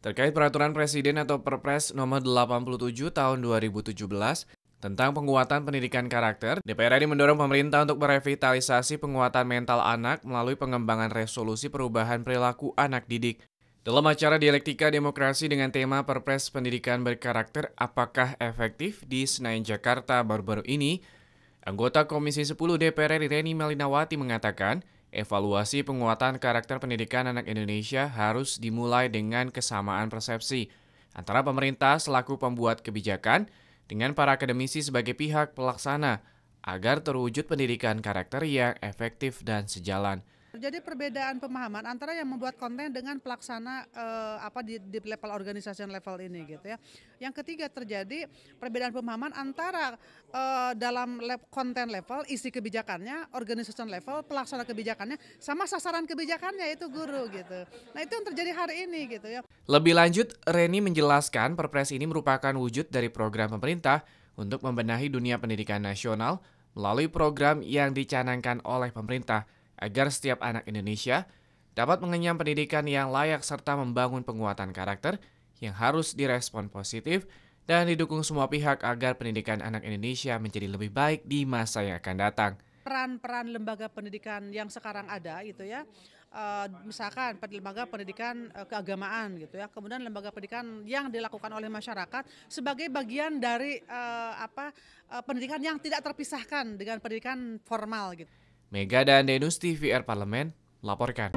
Terkait peraturan presiden atau Perpres nomor 87 tahun 2017 tentang penguatan pendidikan karakter, DPR RI mendorong pemerintah untuk merevitalisasi penguatan mental anak melalui pengembangan resolusi perubahan perilaku anak didik. Dalam acara dialektika demokrasi dengan tema Perpres Pendidikan Berkarakter Apakah Efektif di Senayan Jakarta baru-baru ini, anggota Komisi 10 DPR RI Reni Melinawati mengatakan, Evaluasi penguatan karakter pendidikan anak Indonesia harus dimulai dengan kesamaan persepsi antara pemerintah selaku pembuat kebijakan dengan para akademisi sebagai pihak pelaksana agar terwujud pendidikan karakter yang efektif dan sejalan terjadi perbedaan pemahaman antara yang membuat konten dengan pelaksana eh, apa di, di level organisasi level ini gitu ya. Yang ketiga terjadi perbedaan pemahaman antara eh, dalam konten konten level isi kebijakannya, organisasi level pelaksana kebijakannya sama sasaran kebijakannya itu guru gitu. Nah, itu yang terjadi hari ini gitu ya. Lebih lanjut, Reni menjelaskan Perpres ini merupakan wujud dari program pemerintah untuk membenahi dunia pendidikan nasional melalui program yang dicanangkan oleh pemerintah agar setiap anak Indonesia dapat mengenyam pendidikan yang layak serta membangun penguatan karakter yang harus direspon positif dan didukung semua pihak agar pendidikan anak Indonesia menjadi lebih baik di masa yang akan datang. Peran-peran lembaga pendidikan yang sekarang ada gitu ya, eh, misalkan lembaga pendidikan eh, keagamaan gitu ya, kemudian lembaga pendidikan yang dilakukan oleh masyarakat sebagai bagian dari eh, apa pendidikan yang tidak terpisahkan dengan pendidikan formal gitu. Mega dan Denus TVR Parlemen laporkan.